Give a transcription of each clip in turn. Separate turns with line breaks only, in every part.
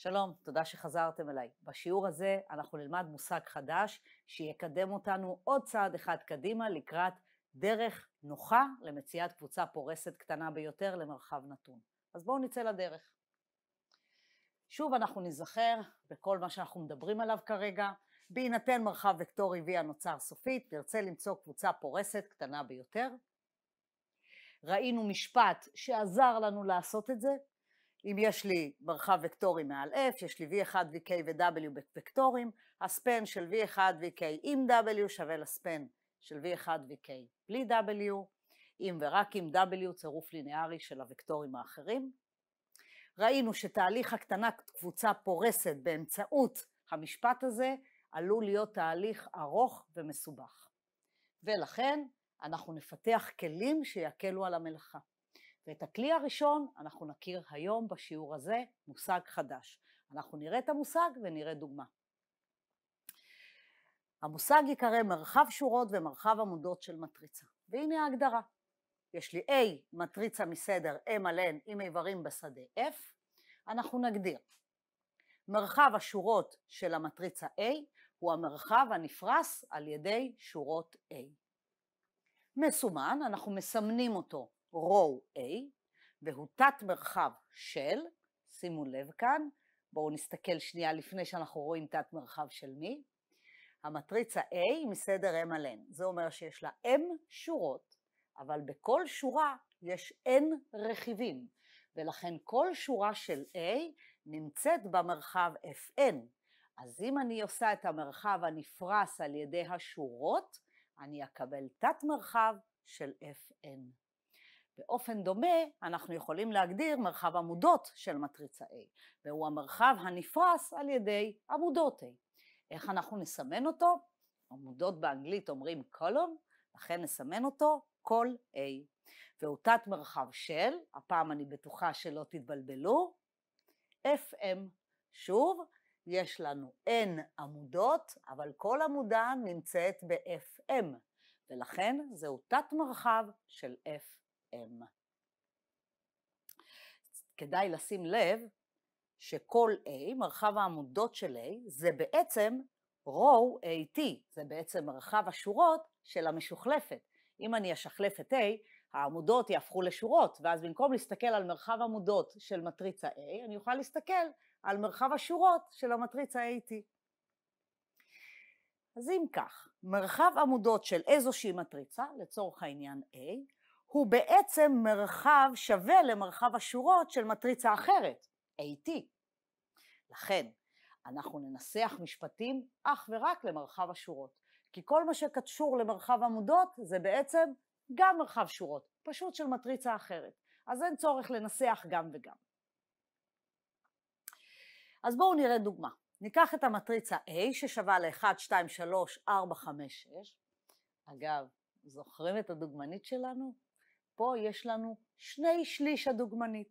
שלום, תודה שחזרתם אליי. בשיעור הזה אנחנו נלמד מושג חדש שיקדם אותנו עוד צעד אחד קדימה לקראת דרך נוחה למציאת קבוצה פורסת קטנה ביותר למרחב נתון. אז בואו נצא לדרך. שוב אנחנו ניזכר בכל מה שאנחנו מדברים עליו כרגע. בהינתן מרחב וקטורי V הנוצר סופית, נרצה למצוא קבוצה פורסת קטנה ביותר. ראינו משפט שעזר לנו לעשות את זה, אם יש לי מרחב וקטורי מעל F, יש לי V1, VK ו-W בקטורים, הספן של V1, VK עם W שווה לספן של V1, VK בלי W, אם ורק אם W צירוף ליניארי של הוקטורים האחרים. ראינו שתהליך הקטנת קבוצה פורסת באמצעות המשפט הזה עלול להיות תהליך ארוך ומסובך. ולכן אנחנו נפתח כלים שיקלו על המלאכה. ואת הכלי הראשון אנחנו נכיר היום בשיעור הזה, מושג חדש. אנחנו נראה את המושג ונראה דוגמה. המושג ייקרא מרחב שורות ומרחב עמודות של מטריצה, והנה ההגדרה. יש לי A מטריצה מסדר M על N עם איברים בשדה F, אנחנו נגדיר. מרחב השורות של המטריצה A הוא המרחב הנפרס על ידי שורות A. מסומן, אנחנו מסמנים אותו row A, והוא תת מרחב של, שימו לב כאן, בואו נסתכל שנייה לפני שאנחנו רואים תת מרחב של מי, המטריצה A היא מסדר M על N, זה אומר שיש לה M שורות, אבל בכל שורה יש N רכיבים, ולכן כל שורה של A נמצאת במרחב Fn. אז אם אני עושה את המרחב הנפרס על ידי השורות, אני אקבל תת מרחב של Fn. באופן דומה אנחנו יכולים להגדיר מרחב עמודות של מטריצה A, והוא המרחב הנפרס על ידי עמודות A. איך אנחנו נסמן אותו? עמודות באנגלית אומרים קולום, לכן נסמן אותו כל A. והוא תת מרחב של, הפעם אני בטוחה שלא תתבלבלו, FM. שוב, יש לנו N עמודות, אבל כל עמודה נמצאת ב-FM, ולכן זהו תת מרחב של FM. M. כדאי לשים לב שכל A, מרחב העמודות של A, זה בעצם row AT, זה בעצם מרחב השורות של המשוחלפת. אם אני אשחלף את A, העמודות יהפכו לשורות, ואז במקום להסתכל על מרחב עמודות של מטריצה A, אני אוכל להסתכל על מרחב השורות של המטריצה AT. אז אם כך, מרחב עמודות של איזושהי מטריצה, לצורך העניין A, הוא בעצם מרחב שווה למרחב השורות של מטריצה אחרת, AT. לכן, אנחנו ננסח משפטים אך ורק למרחב השורות, כי כל מה שקשור למרחב עמודות זה בעצם גם מרחב שורות, פשוט של מטריצה אחרת. אז אין צורך לנסח גם וגם. אז בואו נראה דוגמה. ניקח את המטריצה A ששווה ל-1, 2, 3, 4, 5, 6. אגב, זוכרים את הדוגמנית שלנו? פה יש לנו שני שליש הדוגמנית,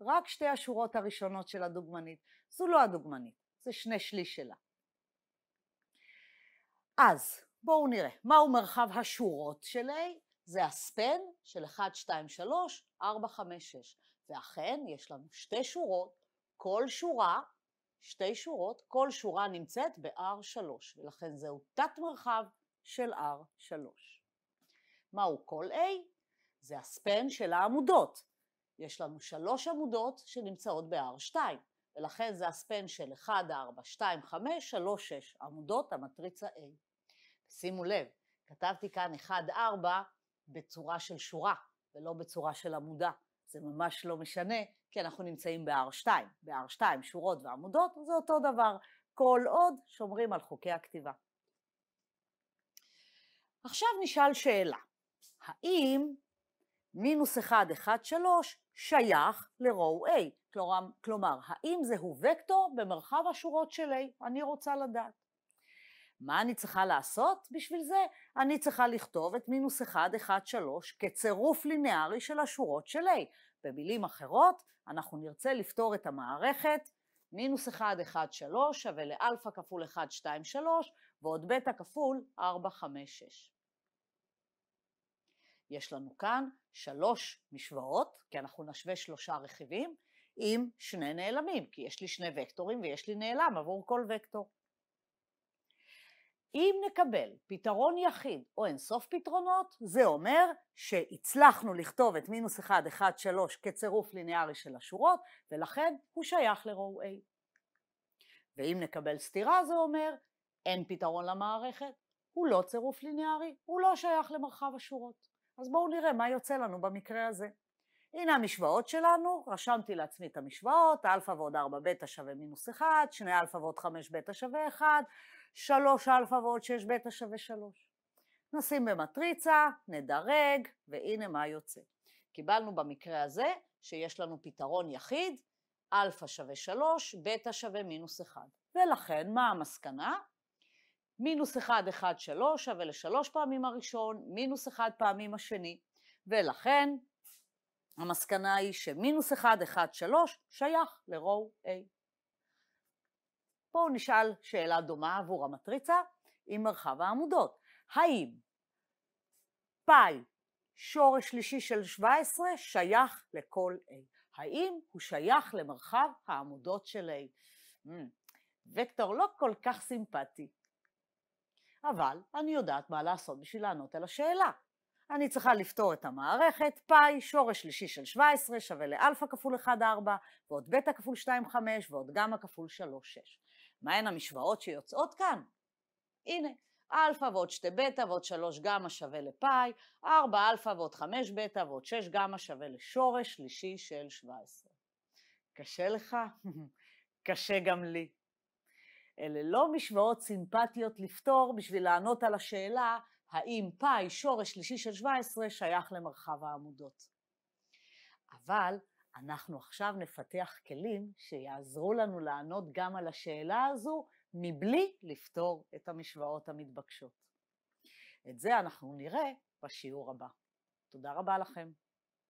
רק שתי השורות הראשונות של הדוגמנית. זו לא הדוגמנית, זה שני שליש שלה. אז בואו נראה, מהו מרחב השורות של A? זה הספן של 1, 2, 3, 4, 5, 6. ואכן, יש לנו שתי שורות, כל שורה, שתי שורות, כל שורה נמצאת ב-R3, ולכן זהו תת מרחב של R3. מהו כל A? זה הספן של העמודות. יש לנו שלוש עמודות שנמצאות ב-R2, ולכן זה הספן של 1, 4, 2, 5, 3, 6 עמודות המטריצה A. שימו לב, כתבתי כאן 1, 4 בצורה של שורה, ולא בצורה של עמודה. זה ממש לא משנה, כי אנחנו נמצאים ב-R2. ב-R2 שורות ועמודות זה אותו דבר, כל עוד שומרים על חוקי הכתיבה. עכשיו נשאל שאלה, האם מינוס 1, 1, 3, שייך ל-Row A. כלומר, האם זהו וקטור במרחב השורות של A? אני רוצה לדעת. מה אני צריכה לעשות בשביל זה? אני צריכה לכתוב את מינוס 1, 1, 3 כצירוף לינארי של השורות של A. במילים אחרות, אנחנו נרצה לפתור את המערכת מינוס 1, 1, 3 שווה לאלפא כפול 1, 2, 3 ועוד בטא כפול 4, 5, 6. יש לנו כאן שלוש משוואות, כי אנחנו נשווה שלושה רכיבים, עם שני נעלמים, כי יש לי שני וקטורים ויש לי נעלם עבור כל וקטור. אם נקבל פתרון יחיד או אינסוף פתרונות, זה אומר שהצלחנו לכתוב את מינוס 1, 1, 3 כצירוף ליניארי של השורות, ולכן הוא שייך ל-Row A. ואם נקבל סתירה זה אומר, אין פתרון למערכת, הוא לא צירוף ליניארי, הוא לא שייך למרחב השורות. אז בואו נראה מה יוצא לנו במקרה הזה. הנה המשוואות שלנו, רשמתי לעצמי את המשוואות, אלפא ועוד 4 בטא שווה מינוס 1, 2 אלפא ועוד 5 בטא שווה 1, 3 אלפא ועוד 6 בטא שווה 3. נשים במטריצה, נדרג, והנה מה יוצא. קיבלנו במקרה הזה שיש לנו פתרון יחיד, אלפא שווה 3, בטא שווה מינוס 1. ולכן מה המסקנה? מינוס 1, 1, 3 שווה לשלוש פעמים הראשון, מינוס 1 פעמים השני, ולכן המסקנה היא שמינוס 1, 1, 3 שייך לרואו A. בואו נשאל שאלה דומה עבור המטריצה עם מרחב העמודות. האם פאי שורש שלישי של 17 שייך לכל A? האם הוא שייך למרחב העמודות של A? Hmm. וקטור לא כל כך סימפטי. אבל אני יודעת מה לעשות בשביל לענות על השאלה. אני צריכה לפתור את המערכת, פאי, שורש שלישי של 17 שווה לאלפא כפול 1.4, ועוד בטא כפול 2.5, ועוד גמא כפול 3.6. מהן המשוואות שיוצאות כאן? הנה, אלפא ועוד 2 בטא ועוד 3 גמא שווה לפאי, 4 אלפא ועוד 5 בטא ועוד 6 גמא שווה לשורש שלישי של 17. קשה לך? קשה גם לי. אלה לא משוואות סימפטיות לפתור בשביל לענות על השאלה האם פאי, שורש שלישי של 17, שייך למרחב העמודות. אבל אנחנו עכשיו נפתח כלים שיעזרו לנו לענות גם על השאלה הזו מבלי לפתור את המשוואות המתבקשות. את זה אנחנו נראה בשיעור הבא. תודה רבה לכם.